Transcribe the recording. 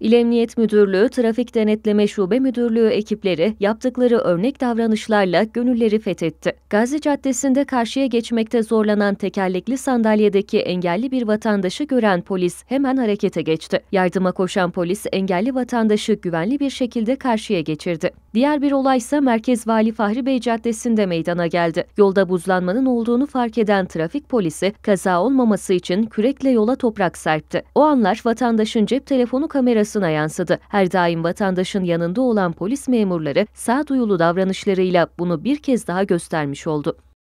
İl Emniyet Müdürlüğü, Trafik Denetleme Şube Müdürlüğü ekipleri yaptıkları örnek davranışlarla gönülleri fethetti. Gazi Caddesi'nde karşıya geçmekte zorlanan tekerlekli sandalyedeki engelli bir vatandaşı gören polis hemen harekete geçti. Yardıma koşan polis engelli vatandaşı güvenli bir şekilde karşıya geçirdi. Diğer bir olay ise Merkez Vali Fahri Bey Caddesi'nde meydana geldi. Yolda buzlanmanın olduğunu fark eden trafik polisi kaza olmaması için kürekle yola toprak serpti. O anlar vatandaşın cep telefonu kamerası basına yansıdı. Her daim vatandaşın yanında olan polis memurları sağduyulu davranışlarıyla bunu bir kez daha göstermiş oldu.